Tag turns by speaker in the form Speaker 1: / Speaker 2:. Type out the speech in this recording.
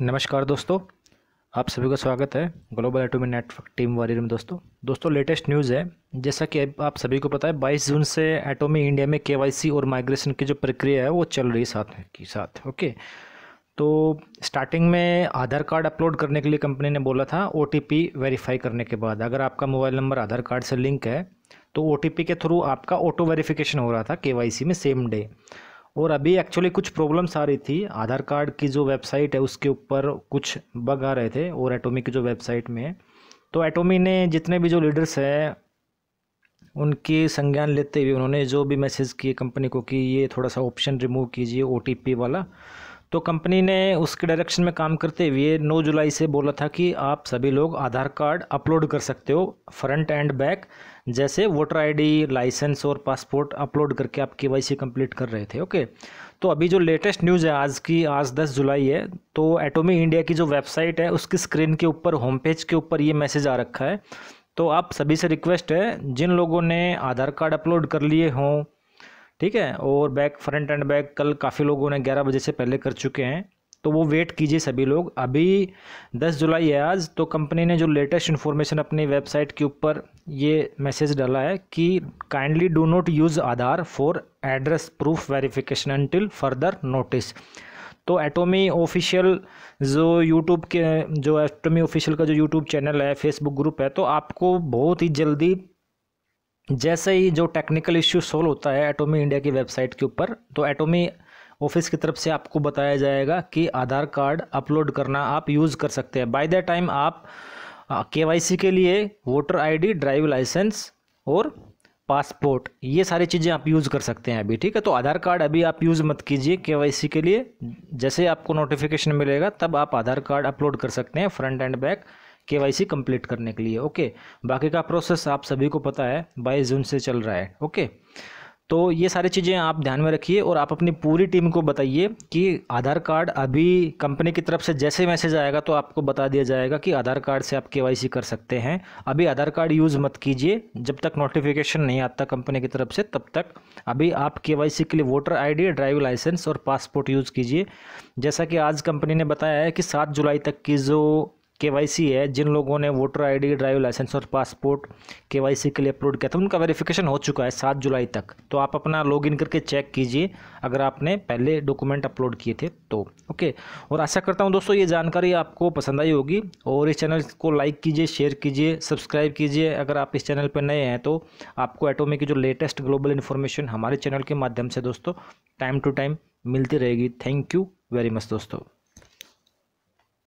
Speaker 1: नमस्कार दोस्तों आप सभी का स्वागत है global Atomy network team warrior में दोस्तों दोस्तों लेटेस्ट न्यूज़ है जैसा कि आप सभी को पता है 22 जून से एटोमी इंडिया में केवाईसी और माइग्रेशन की जो प्रक्रिया है वो चल रही है साथ के साथ ओके तो स्टार्टिंग में आधार कार्ड अपलोड करने के लिए कंपनी ने बोला था ओ वेरीफाई करने के बाद अगर आपका मोबाइल नंबर आधार कार्ड से लिंक है तो ओ के थ्रू आपका ऑटो वेरीफिकेशन हो रहा था के में सेम डे और अभी एक्चुअली कुछ प्रॉब्लम्स आ रही थी आधार कार्ड की जो वेबसाइट है उसके ऊपर कुछ बग आ रहे थे और एटोमी की जो वेबसाइट में तो एटोमी ने जितने भी जो लीडर्स हैं उनके संज्ञान लेते हुए उन्होंने जो भी मैसेज किए कंपनी को कि ये थोड़ा सा ऑप्शन रिमूव कीजिए ओ वाला तो कंपनी ने उसके डायरेक्शन में काम करते हुए 9 जुलाई से बोला था कि आप सभी लोग आधार कार्ड अपलोड कर सकते हो फ्रंट एंड बैक जैसे वोटर आईडी लाइसेंस और पासपोर्ट अपलोड करके आप के वाई कंप्लीट कर रहे थे ओके तो अभी जो लेटेस्ट न्यूज़ है आज की आज 10 जुलाई है तो एटोमी इंडिया की जो वेबसाइट है उसकी स्क्रीन के ऊपर होम पेज के ऊपर ये मैसेज आ रखा है तो आप सभी से रिक्वेस्ट है जिन लोगों ने आधार कार्ड अपलोड कर लिए हों ठीक है और बैक फ्रंट एंड बैक कल काफ़ी लोगों ने ग्यारह बजे से पहले कर चुके हैं तो वो वेट कीजिए सभी लोग अभी 10 जुलाई है आज तो कंपनी ने जो लेटेस्ट इन्फॉर्मेशन अपनी वेबसाइट के ऊपर ये मैसेज डाला है कि kindly do not use Aadhaar for address proof verification until further notice तो एटोमी ऑफिशियल जो यूट्यूब के जो एटोमी ऑफिशियल का जो यूट्यूब चैनल है फेसबुक ग्रुप है तो आपको बहुत ही जल्दी जैसे ही जो टेक्निकल इश्यू सोल्व होता है एटोमी इंडिया की वेबसाइट के ऊपर तो एटोमी ऑफिस की तरफ से आपको बताया जाएगा कि आधार कार्ड अपलोड करना आप यूज़ कर सकते हैं बाय द टाइम आप के के लिए वोटर आईडी ड्राइविंग लाइसेंस और पासपोर्ट ये सारी चीज़ें आप यूज़ कर सकते हैं अभी ठीक है तो आधार कार्ड अभी आप यूज़ मत कीजिए के के लिए जैसे आपको नोटिफिकेशन मिलेगा तब आप आधार कार्ड अपलोड कर सकते हैं front and back KYC complete करने के लिए ओके बाकी का प्रोसेस आप सभी को पता है बाईस जून से चल रहा है ओके तो ये सारी चीज़ें आप ध्यान में रखिए और आप अपनी पूरी टीम को बताइए कि आधार कार्ड अभी कंपनी की तरफ से जैसे मैसेज आएगा तो आपको बता दिया जाएगा कि आधार कार्ड से आप के कर सकते हैं अभी आधार कार्ड यूज़ मत कीजिए जब तक नोटिफिकेशन नहीं आता कंपनी की तरफ से तब तक अभी आप के के लिए वोटर आई ड्राइविंग लाइसेंस और पासपोर्ट यूज़ कीजिए जैसा कि आज कंपनी ने बताया है कि सात जुलाई तक की जो के है जिन लोगों ने वोटर आईडी ड्राइविंग लाइसेंस और पासपोर्ट के के लिए अपलोड किया था उनका वेरिफिकेशन हो चुका है सात जुलाई तक तो आप अपना लॉगिन करके चेक कीजिए अगर आपने पहले डॉक्यूमेंट अपलोड किए थे तो ओके और आशा करता हूँ दोस्तों ये जानकारी आपको पसंद आई होगी और इस चैनल को लाइक कीजिए शेयर कीजिए सब्सक्राइब कीजिए अगर आप इस चैनल पर नए हैं तो आपको एटोमी की जो लेटेस्ट ग्लोबल इन्फॉर्मेशन हमारे चैनल के माध्यम से दोस्तों टाइम टू टाइम मिलती रहेगी थैंक यू वेरी मच दोस्तों